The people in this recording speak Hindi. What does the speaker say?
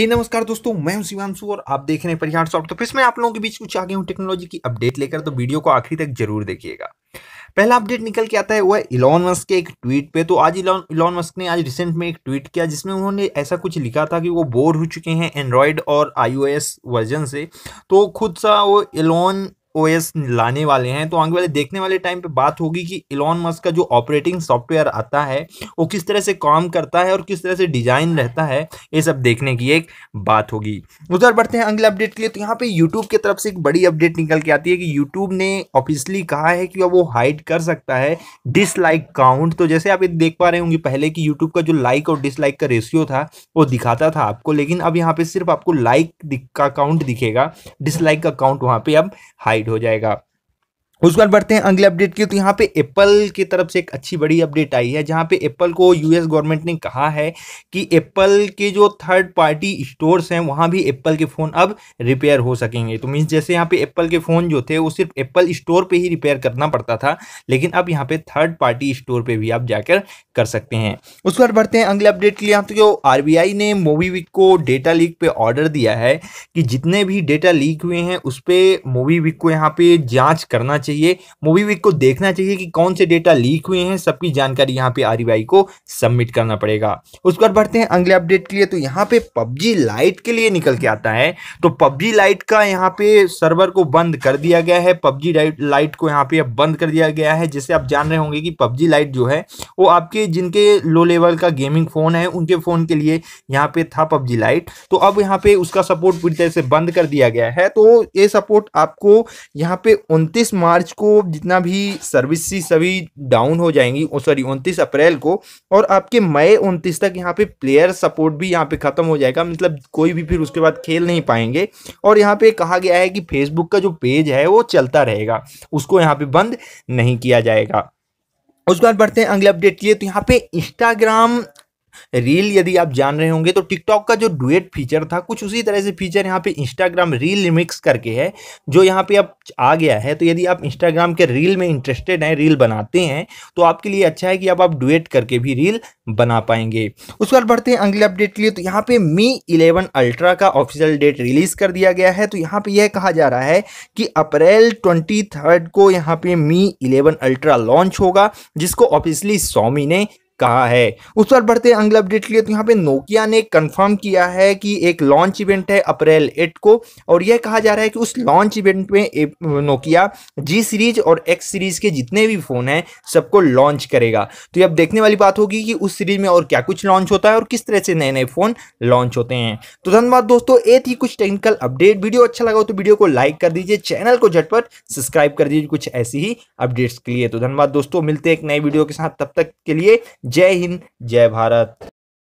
hey, नमस्कार दोस्तों मैं हूं शिवानशु और आप देख रहे हैं परिहार सॉफ्ट तो फिर मैं आप लोगों के बीच कुछ आगे हूं टेक्नोलॉजी की अपडेट लेकर तो वीडियो को आखिरी तक जरूर देखिएगा पहला अपडेट निकल के आता है वह इलॉन मस्क के एक ट्वीट पे तो आज इलॉन इलॉन मस्क ने आज रिसेंट में एक ट्वीट किया जिसमें उन्होंने ऐसा कुछ लिखा था कि वो बोर हो चुके हैं एंड्रॉयड और आईओएस वर्जन से तो खुद सा वो इलॉन ओएस लाने वाले हैं तो आगे वाले देखने वाले टाइम पे बात होगी कि इलॉन मस्क का जो ऑपरेटिंग सॉफ्टवेयर आता है वो किस तरह से काम करता है और किस तरह से डिजाइन रहता है ये सब देखने की एक बात होगी उधर बढ़ते हैं अगले अपडेट के लिए तो यहाँ पे यूट्यूब की तरफ से एक बड़ी अपडेट निकल के आती है कि यूट्यूब ने ऑफिसली कहा है कि वो हाइड कर सकता है डिसलाइक काउंट तो जैसे आप देख पा रहे होंगे पहले कि यूट्यूब का जो लाइक और डिसलाइक का रेशियो था वो दिखाता था आपको लेकिन अब यहाँ पे सिर्फ आपको लाइक का काउंट दिखेगा डिसलाइक का काउंट वहाँ पे अब हाइड हो जाएगा उसके बाद बढ़ते हैं अगले अपडेट की तो यहाँ पे एप्पल की तरफ से एक अच्छी बड़ी अपडेट आई है जहाँ पे एप्पल को यूएस गवर्नमेंट ने कहा है कि एप्पल के जो थर्ड पार्टी स्टोर्स हैं वहाँ भी एप्पल के फ़ोन अब रिपेयर हो सकेंगे तो मीन्स जैसे यहाँ पे एप्पल के फ़ोन जो थे वो सिर्फ एप्पल स्टोर पर ही रिपेयर करना पड़ता था लेकिन अब यहाँ पर थर्ड पार्टी स्टोर पर भी आप जाकर कर सकते हैं उसके बाद बढ़ते हैं अगले अपडेट के लिए यहाँ तो जो आर ने मोवीविक को डेटा लीक पर ऑर्डर दिया है कि जितने भी डेटा लीक हुए हैं उस पर मोबीविक को यहाँ पर जाँच करना चाहिए मूवी वीक को देखना चाहिए कि कौन से डेटा लीक हुए हैं सबकी जानकारी यहाँ पे आर को सबमिट करना पड़ेगा उसके बाद बढ़ते हैं अगले अपडेट के लिए तो यहाँ पे पबजी लाइट के लिए निकल के आता है तो पबजी लाइट का यहाँ पे सर्वर को बंद कर दिया गया है पबजी लाइट को यहाँ पे अब बंद कर दिया गया है जिससे आप जान रहे होंगे कि पबजी लाइट जो है वो आपके जिनके लो लेवल का गेमिंग फ़ोन है उनके फ़ोन के लिए यहाँ पे था पबजी लाइट तो अब यहाँ पे उसका सपोर्ट पूरी तरह से बंद कर दिया गया है तो ये सपोर्ट आपको यहाँ पे उनतीस मार्च मार्च को जितना भी सर्विस सभी डाउन हो जाएंगी सॉरी उनतीस अप्रैल को और आपके मई उनतीस तक यहाँ पे प्लेयर सपोर्ट भी यहाँ पे ख़त्म हो जाएगा मतलब कोई भी फिर उसके बाद खेल नहीं पाएंगे और यहाँ पे कहा गया है कि फेसबुक का जो पेज है वो चलता रहेगा उसको यहाँ पे बंद नहीं किया जाएगा उसके बाद बढ़ते हैं अगले अपडेट के लिए तो यहाँ पे इंस्टाग्राम रील यदि आप जान रहे होंगे तो टिकटॉक का जो डुएट फीचर था कुछ उसी तरह से फीचर यहाँ पे इंस्टाग्राम रील रिमिक्स करके है जो यहाँ पे अब आ गया है तो यदि आप इंस्टाग्राम के रील में इंटरेस्टेड हैं रील बनाते हैं तो आपके लिए अच्छा है कि अब आप डुएट करके भी रील बना पाएंगे उसके बाद बढ़ते हैं अगले अपडेट के लिए तो यहाँ पे मी इलेवन अल्ट्रा का ऑफिशियल डेट रिलीज कर दिया गया है तो यहाँ पे यह कहा जा रहा है कि अप्रैल ट्वेंटी को यहाँ पे मी इलेवन अल्ट्रा लॉन्च होगा जिसको ऑफिसली सोमी ने कहा है उस पर बढ़ते अगले अपडेट के लिए तो यहाँ पे नोकिया ने कंफर्म किया है कि एक लॉन्च इवेंट है अप्रैल एट को और यह कहा जा रहा है कि उस लॉन्च इवेंट में नोकिया जी सीरीज और एक्स सीरीज के जितने भी फोन हैं सबको लॉन्च करेगा तो ये अब देखने वाली बात होगी कि उस सीरीज में और क्या कुछ लॉन्च होता है और किस तरह से नए नए फोन लॉन्च होते हैं तो धन्यवाद दोस्तों ये थी कुछ टेक्निकल अपडेट वीडियो अच्छा लगा हो तो वीडियो को लाइक कर दीजिए चैनल को झटपट सब्सक्राइब कर दीजिए कुछ ऐसी ही अपडेट्स के लिए तो धन्यवाद दोस्तों मिलते एक नए वीडियो के साथ तब तक के लिए जय हिंद जय भारत